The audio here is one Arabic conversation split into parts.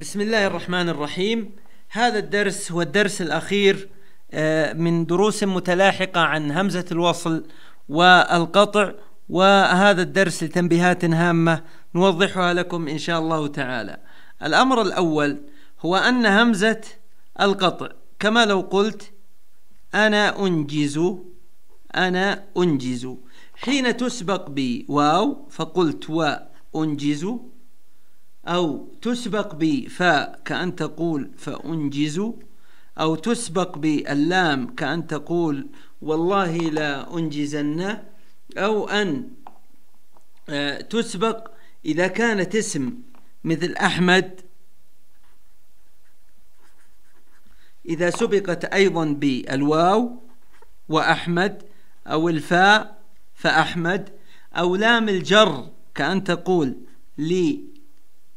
بسم الله الرحمن الرحيم هذا الدرس هو الدرس الأخير آه، من دروس متلاحقة عن همزة الوصل والقطع وهذا الدرس لتنبيهات هامة نوضحها لكم إن شاء الله تعالى الأمر الأول هو أن همزة القطع كما لو قلت أنا أنجز أنا أنجز حين تسبق بواو فقلت وأنجز أو تسبق بفاء كأن تقول فأنجز أو تسبق باللام كأن تقول والله لا أنجزن أو أن آه، تسبق إذا كانت اسم مثل أحمد إذا سبقت أيضا بالواو وأحمد أو الفاء فأحمد أو لام الجر كأن تقول لي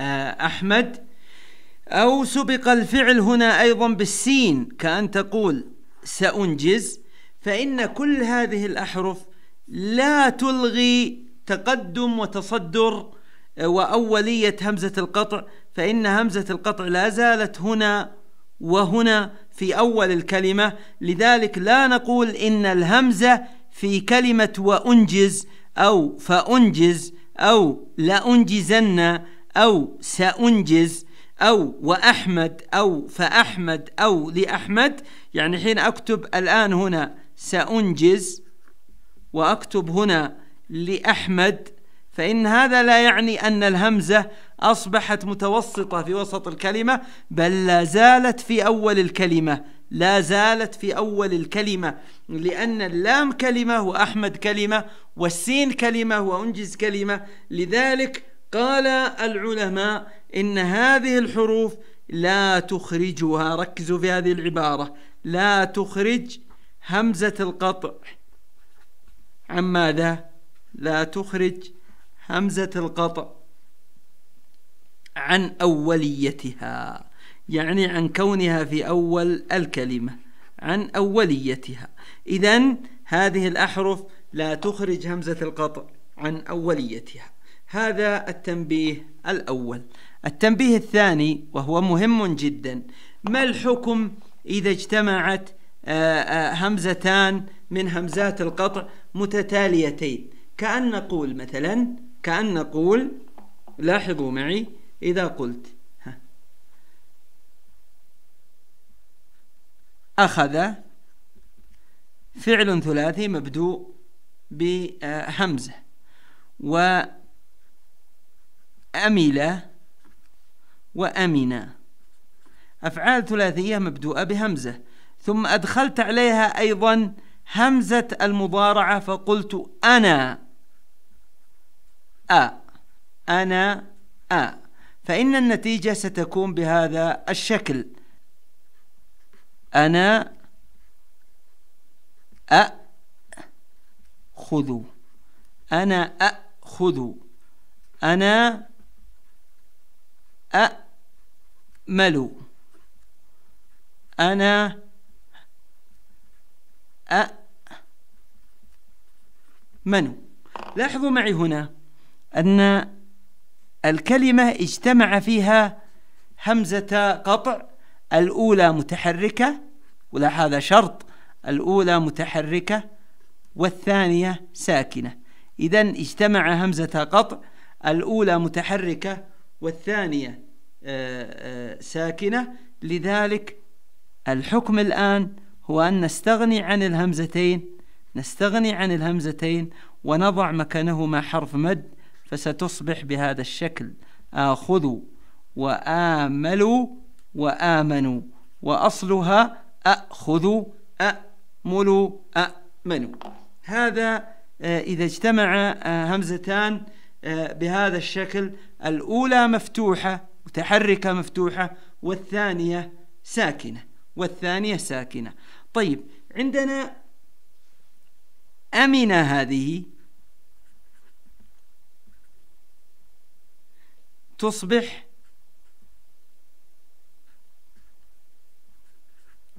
آه، أحمد أو سبق الفعل هنا أيضا بالسين كأن تقول سأنجز فإن كل هذه الأحرف لا تلغي تقدم وتصدر آه، وأولية همزة القطع فإن همزة القطع لا زالت هنا وهنا في أول الكلمة لذلك لا نقول إن الهمزة في كلمة وأنجز أو فأنجز أو لأنجزن أو سأنجز أو وأحمد أو فأحمد أو لأحمد يعني حين أكتب الآن هنا سأنجز وأكتب هنا لأحمد فإن هذا لا يعني أن الهمزة أصبحت متوسطة في وسط الكلمة بل لا زالت في أول الكلمة لا زالت في أول الكلمة لأن اللام كلمة وأحمد كلمة والسين كلمة وأنجز كلمة لذلك قال العلماء إن هذه الحروف لا تخرجها ركزوا في هذه العبارة لا تخرج همزة القطع عن ماذا؟ لا تخرج همزة القطع عن أوليتها يعني عن كونها في أول الكلمة عن أوليتها إذا هذه الأحرف لا تخرج همزة القطع عن أوليتها هذا التنبيه الأول التنبيه الثاني وهو مهم جدا ما الحكم إذا اجتمعت آه، آه، همزتان من همزات القطع متتاليتين كأن نقول مثلا كأن نقول لاحظوا معي إذا قلت أخذ فعل ثلاثي مبدوء بهمزة و أمل وأمن أفعال ثلاثية مبدوءة بهمزة ثم أدخلت عليها أيضا همزة المضارعة فقلت أنا أ أنا أ فإن النتيجة ستكون بهذا الشكل أنا أخذ أنا أأخذ أنا أأمل أنا أأمن لاحظوا معي هنا أن الكلمة اجتمع فيها همزة قطع الأولى متحركة ولا هذا شرط الأولى متحركة والثانية ساكنة إذا اجتمع همزة قطع الأولى متحركة والثانية آه، آه، ساكنة لذلك الحكم الآن هو أن نستغني عن الهمزتين نستغني عن الهمزتين ونضع مكانهما حرف مد فستصبح بهذا الشكل آخذوا وآملوا وآمنوا وأصلها اخذوا أأملوا أأمنوا هذا آه، إذا اجتمع همزتان بهذا الشكل الأولى مفتوحة متحركة مفتوحة والثانية ساكنة والثانية ساكنة طيب عندنا أمنة هذه تصبح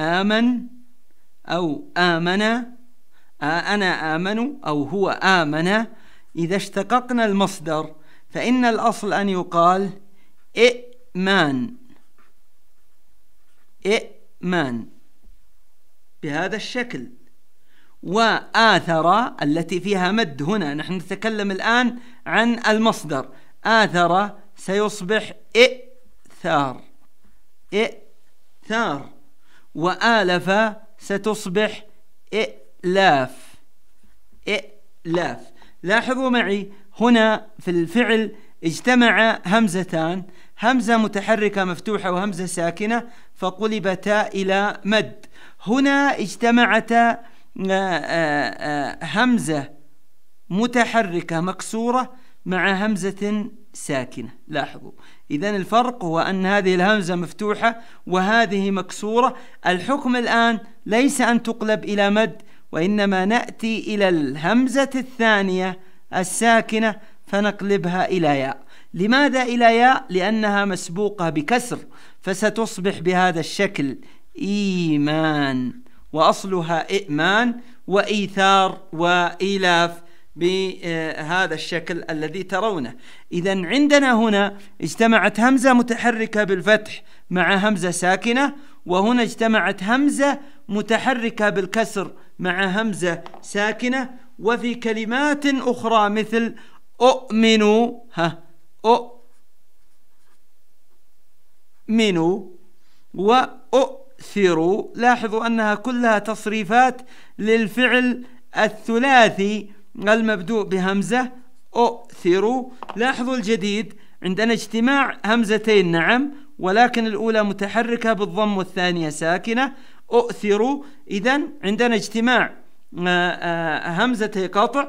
آمن أو آمنا أنا آمن أو هو آمن إذا اشتققنا المصدر فإن الأصل أن يقال إئمان إئمان بهذا الشكل وآثر التي فيها مد هنا نحن نتكلم الآن عن المصدر آثر سيصبح إئثار إئثار وآلف ستصبح إئلاف إئلاف لاحظوا معي هنا في الفعل اجتمع همزتان همزة متحركة مفتوحة وهمزة ساكنة فقلبتا إلى مد هنا اجتمعتا آه، آه، آه، همزة متحركة مكسورة مع همزة ساكنة لاحظوا إذا الفرق هو أن هذه الهمزة مفتوحة وهذه مكسورة الحكم الآن ليس أن تقلب إلى مد وإنما نأتي إلى الهمزة الثانية الساكنة فنقلبها إلى ياء لماذا إلى ياء؟ لأنها مسبوقة بكسر فستصبح بهذا الشكل إيمان وأصلها إئمان وإيثار وإيلاف بهذا الشكل الذي ترونه إذا عندنا هنا اجتمعت همزة متحركة بالفتح مع همزة ساكنة وهنا اجتمعت همزة متحركة بالكسر مع همزة ساكنة وفي كلمات أخرى مثل أؤمن ها أؤمن وأؤثر لاحظوا أنها كلها تصريفات للفعل الثلاثي المبدوء بهمزة أؤثر لاحظوا الجديد عندنا اجتماع همزتين نعم ولكن الأولى متحركة بالضم والثانية ساكنة أؤثروا إذا عندنا اجتماع آه، آه، همزة قطع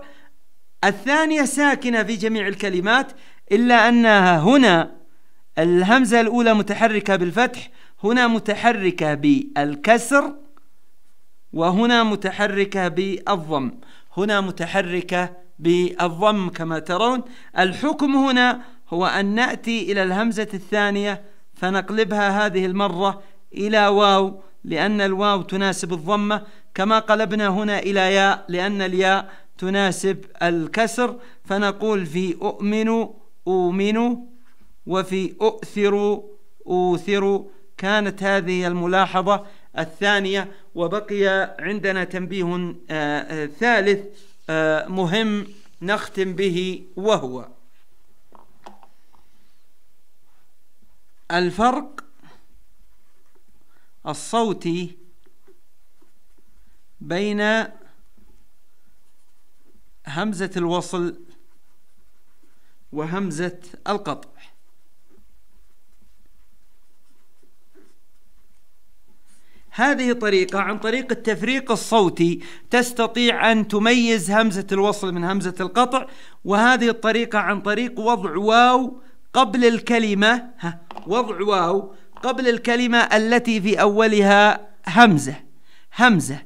الثانية ساكنة في جميع الكلمات إلا أنها هنا الهمزة الأولى متحركة بالفتح هنا متحركة بالكسر وهنا متحركة بالضم هنا متحركة بالضم كما ترون الحكم هنا هو أن نأتي إلى الهمزة الثانية فنقلبها هذه المرة إلى واو لأن الواو تناسب الضمة كما قلبنا هنا إلى ياء لأن الياء تناسب الكسر فنقول في أؤمن أؤمن وفي أؤثر أوثر كانت هذه الملاحظة الثانية وبقي عندنا تنبيه آه، آه، ثالث آه، مهم نختم به وهو الفرق الصوتي بين همزة الوصل وهمزة القطع هذه طريقة عن طريق التفريق الصوتي تستطيع أن تميز همزة الوصل من همزة القطع وهذه الطريقة عن طريق وضع واو قبل الكلمة وضع واو قبل الكلمة التي في أولها همزة همزة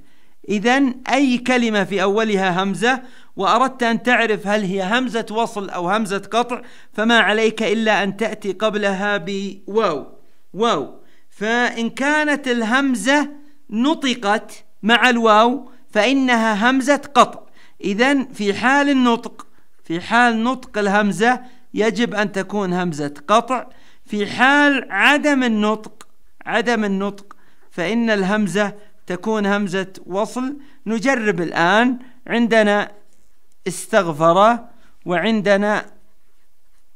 إذا أي كلمة في أولها همزة وأردت أن تعرف هل هي همزة وصل أو همزة قطع فما عليك إلا أن تأتي قبلها بواو واو فإن كانت الهمزة نطقت مع الواو فإنها همزة قطع إذا في حال النطق في حال نطق الهمزة يجب أن تكون همزة قطع في حال عدم النطق عدم النطق فإن الهمزة تكون همزة وصل نجرب الآن عندنا استغفر وعندنا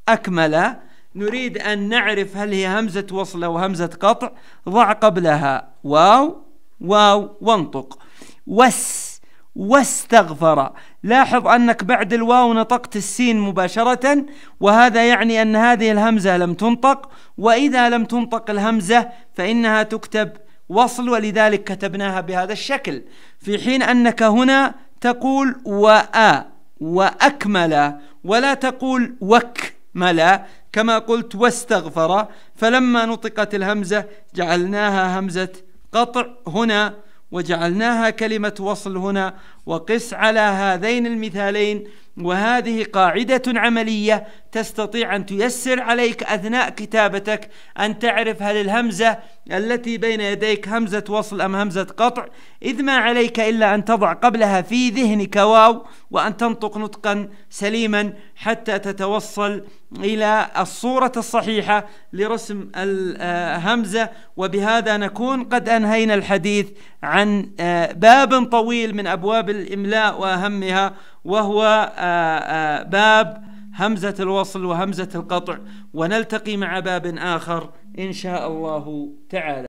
أكمل نريد أن نعرف هل هي همزة وصل أو همزة قطع ضع قبلها واو واو وانطق وس واستغفر لاحظ أنك بعد الواو نطقت السين مباشرة وهذا يعني أن هذه الهمزة لم تنطق وإذا لم تنطق الهمزة فإنها تكتب وصل ولذلك كتبناها بهذا الشكل في حين أنك هنا تقول وأ وأكمل ولا تقول وكمل كما قلت واستغفر فلما نطقت الهمزة جعلناها همزة قطع هنا وجعلناها كلمة وصل هنا وقس على هذين المثالين وهذه قاعدة عملية تستطيع أن تيسر عليك أثناء كتابتك أن تعرف هل الهمزة التي بين يديك همزة وصل أم همزة قطع إذ ما عليك إلا أن تضع قبلها في ذهنك واو وأن تنطق نطقا سليما حتى تتوصل إلى الصورة الصحيحة لرسم الهمزة وبهذا نكون قد أنهينا الحديث عن آه، باب طويل من أبواب الإملاء وأهمها وهو آه، آه، باب همزة الوصل وهمزة القطع ونلتقي مع باب آخر إن شاء الله تعالى